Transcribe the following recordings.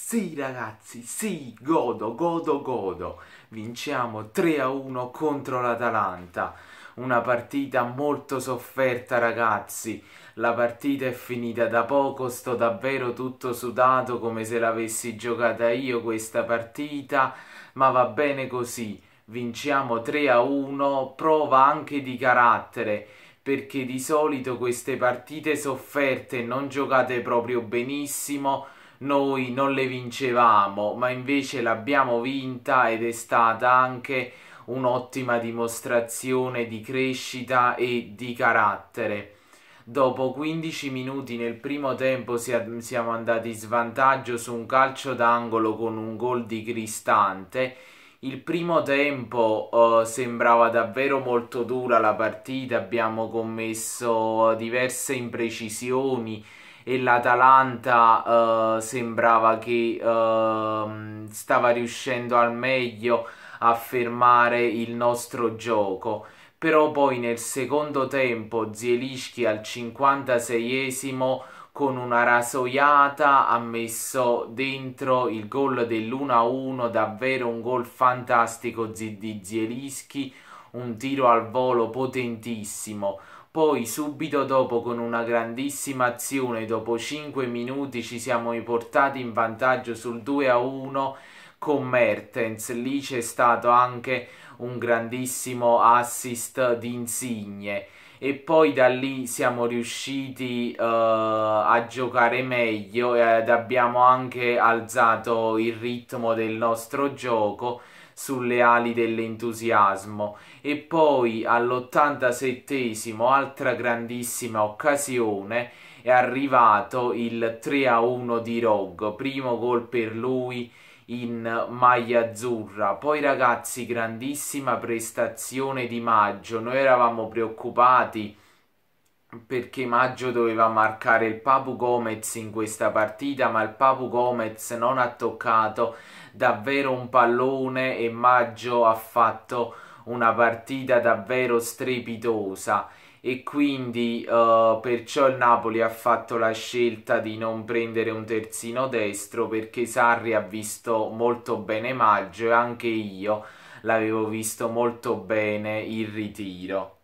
Sì ragazzi, sì, godo, godo, godo. Vinciamo 3 a 1 contro l'Atalanta. Una partita molto sofferta ragazzi. La partita è finita da poco, sto davvero tutto sudato come se l'avessi giocata io questa partita, ma va bene così. Vinciamo 3 a 1, prova anche di carattere perché di solito queste partite sofferte non giocate proprio benissimo noi non le vincevamo, ma invece l'abbiamo vinta ed è stata anche un'ottima dimostrazione di crescita e di carattere. Dopo 15 minuti nel primo tempo siamo andati in svantaggio su un calcio d'angolo con un gol di Cristante. Il primo tempo eh, sembrava davvero molto dura la partita, abbiamo commesso diverse imprecisioni, e l'Atalanta eh, sembrava che eh, stava riuscendo al meglio a fermare il nostro gioco. Però poi nel secondo tempo Zielischi al 56esimo con una rasoiata ha messo dentro il gol dell'1-1, davvero un gol fantastico di Zielischi, un tiro al volo potentissimo. Poi subito dopo con una grandissima azione, dopo 5 minuti ci siamo riportati in vantaggio sul 2 a 1 con Mertens. Lì c'è stato anche un grandissimo assist di Insigne e poi da lì siamo riusciti uh, a giocare meglio ed abbiamo anche alzato il ritmo del nostro gioco sulle ali dell'entusiasmo e poi all'87 altra grandissima occasione è arrivato il 3 a 1 di Rog primo gol per lui in maglia azzurra. Poi ragazzi, grandissima prestazione di Maggio. Noi eravamo preoccupati perché Maggio doveva marcare il Papu Gomez in questa partita, ma il Papu Gomez non ha toccato davvero un pallone e Maggio ha fatto una partita davvero strepitosa e quindi uh, perciò il Napoli ha fatto la scelta di non prendere un terzino destro perché Sarri ha visto molto bene Maggio e anche io l'avevo visto molto bene il ritiro.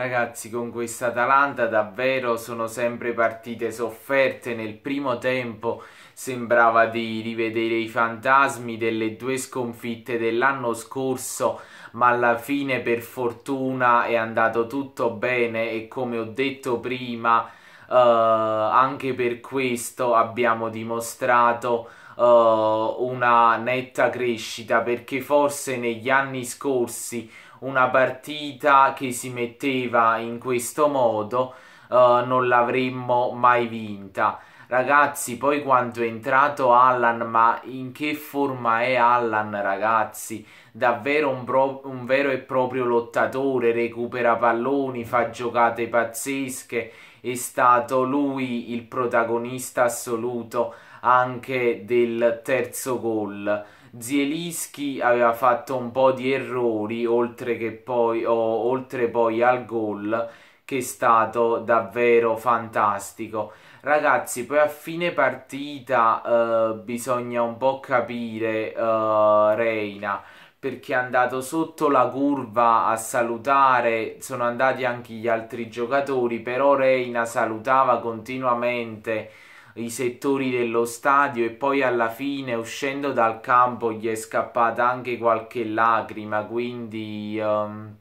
Ragazzi, con questa Atalanta davvero sono sempre partite sofferte. Nel primo tempo sembrava di rivedere i fantasmi delle due sconfitte dell'anno scorso, ma alla fine per fortuna è andato tutto bene e come ho detto prima, eh, anche per questo abbiamo dimostrato eh, una netta crescita perché forse negli anni scorsi una partita che si metteva in questo modo uh, non l'avremmo mai vinta. Ragazzi, poi quando è entrato Allan, ma in che forma è Allan, ragazzi? Davvero un, un, vero e proprio lottatore, recupera palloni, fa giocate pazzesche, è stato lui il protagonista assoluto anche del terzo gol. Zielinski aveva fatto un po' di errori, oltre, che poi, oh, oltre poi al gol, che è stato davvero fantastico. Ragazzi, poi a fine partita eh, bisogna un po' capire eh, Reina perché è andato sotto la curva a salutare, sono andati anche gli altri giocatori, però Reina salutava continuamente i settori dello stadio e poi alla fine uscendo dal campo gli è scappata anche qualche lacrima, quindi um,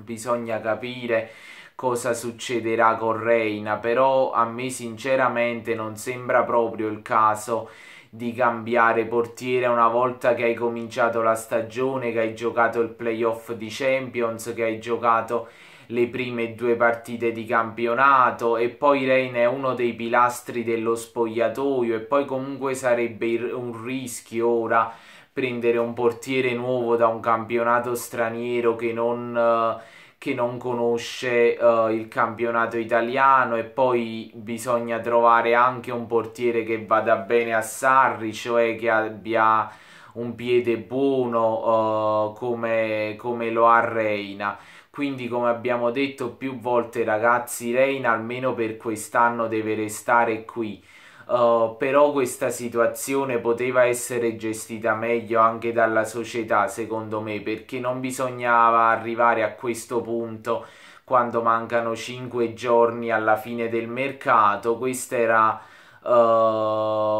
bisogna capire cosa succederà con Reina, però a me sinceramente non sembra proprio il caso di cambiare portiere una volta che hai cominciato la stagione, che hai giocato il playoff di Champions, che hai giocato le prime due partite di campionato e poi Reina è uno dei pilastri dello spogliatoio e poi comunque sarebbe un rischio ora prendere un portiere nuovo da un campionato straniero che non, eh, che non conosce eh, il campionato italiano e poi bisogna trovare anche un portiere che vada bene a Sarri, cioè che abbia un piede buono eh, come, come lo ha Reina. Quindi come abbiamo detto più volte ragazzi, Reina almeno per quest'anno deve restare qui. Uh, però questa situazione poteva essere gestita meglio anche dalla società secondo me perché non bisognava arrivare a questo punto quando mancano 5 giorni alla fine del mercato questa era uh,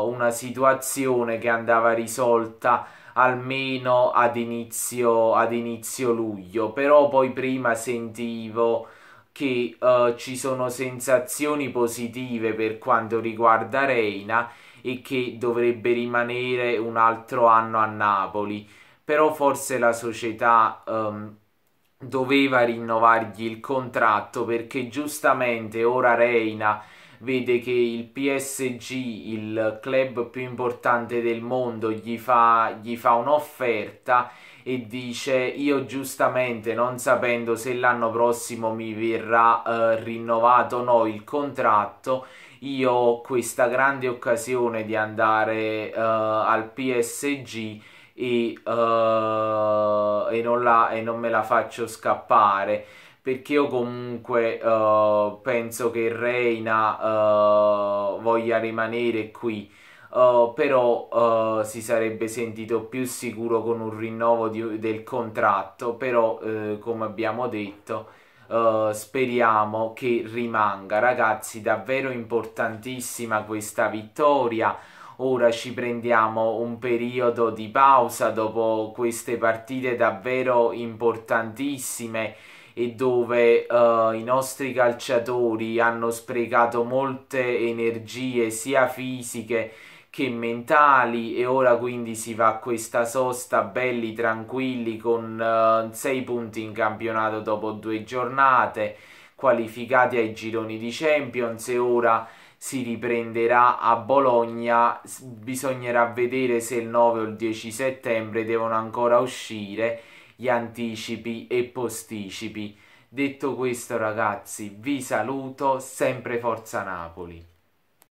una situazione che andava risolta almeno ad inizio, ad inizio luglio, però poi prima sentivo che uh, ci sono sensazioni positive per quanto riguarda Reina e che dovrebbe rimanere un altro anno a Napoli, però forse la società um, doveva rinnovargli il contratto perché giustamente ora Reina vede che il PSG, il club più importante del mondo, gli fa, gli fa un'offerta e dice io giustamente non sapendo se l'anno prossimo mi verrà eh, rinnovato o no il contratto io ho questa grande occasione di andare eh, al PSG e, eh, e, non la, e non me la faccio scappare perché io comunque uh, penso che Reina uh, voglia rimanere qui. Uh, però uh, si sarebbe sentito più sicuro con un rinnovo di, del contratto, però uh, come abbiamo detto speriamo che rimanga. Ragazzi, davvero importantissima questa vittoria. Ora ci prendiamo un periodo di pausa dopo queste partite davvero importantissime e dove uh, i nostri calciatori hanno sprecato molte energie sia fisiche che mentali e ora quindi si va a questa sosta belli tranquilli con 6 uh, eh, punti in campionato dopo due giornate qualificati ai gironi di Champions e ora si riprenderà a Bologna. Bisognerà vedere se il 9 o il 10 settembre devono ancora uscire gli anticipi e posticipi. Detto questo ragazzi vi saluto, sempre Forza Napoli!